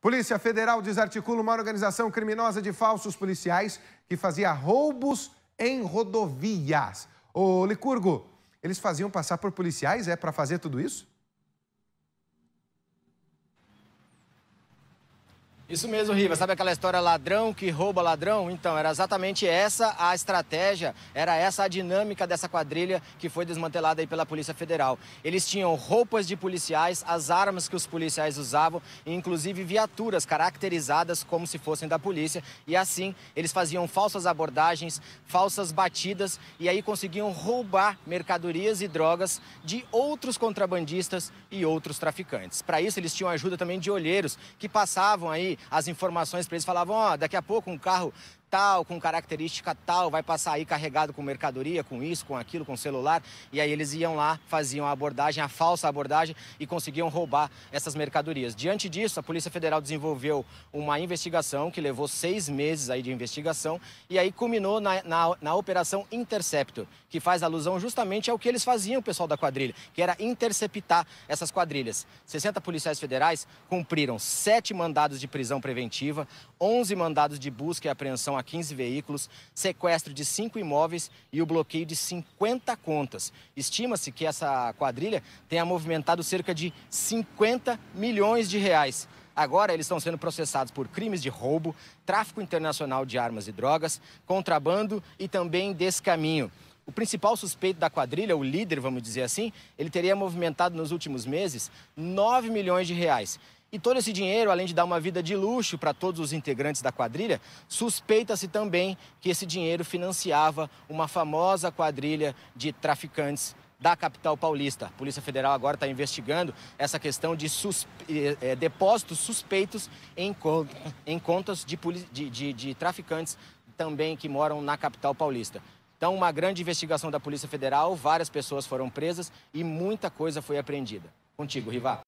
Polícia Federal desarticula uma organização criminosa de falsos policiais que fazia roubos em rodovias. Ô, Licurgo, eles faziam passar por policiais, é, para fazer tudo isso? Isso mesmo, Riva. Sabe aquela história ladrão que rouba ladrão? Então, era exatamente essa a estratégia, era essa a dinâmica dessa quadrilha que foi desmantelada aí pela Polícia Federal. Eles tinham roupas de policiais, as armas que os policiais usavam e inclusive viaturas caracterizadas como se fossem da polícia. E assim, eles faziam falsas abordagens, falsas batidas e aí conseguiam roubar mercadorias e drogas de outros contrabandistas e outros traficantes. Para isso, eles tinham ajuda também de olheiros que passavam aí as informações para eles, falavam, ó, oh, daqui a pouco um carro tal, com característica tal, vai passar aí carregado com mercadoria, com isso, com aquilo, com celular. E aí eles iam lá, faziam a abordagem, a falsa abordagem e conseguiam roubar essas mercadorias. Diante disso, a Polícia Federal desenvolveu uma investigação que levou seis meses aí de investigação e aí culminou na, na, na Operação Interceptor, que faz alusão justamente ao que eles faziam, o pessoal da quadrilha, que era interceptar essas quadrilhas. 60 policiais federais cumpriram sete mandados de prisão preventiva, 11 mandados de busca e apreensão a 15 veículos, sequestro de cinco imóveis e o bloqueio de 50 contas. Estima-se que essa quadrilha tenha movimentado cerca de 50 milhões de reais. Agora eles estão sendo processados por crimes de roubo, tráfico internacional de armas e drogas, contrabando e também descaminho. O principal suspeito da quadrilha, o líder, vamos dizer assim, ele teria movimentado nos últimos meses 9 milhões de reais. E todo esse dinheiro, além de dar uma vida de luxo para todos os integrantes da quadrilha, suspeita-se também que esse dinheiro financiava uma famosa quadrilha de traficantes da capital paulista. A Polícia Federal agora está investigando essa questão de suspe... é, depósitos suspeitos em, em contas de, poli... de, de, de traficantes também que moram na capital paulista. Então, uma grande investigação da Polícia Federal, várias pessoas foram presas e muita coisa foi apreendida. Contigo, Rivá.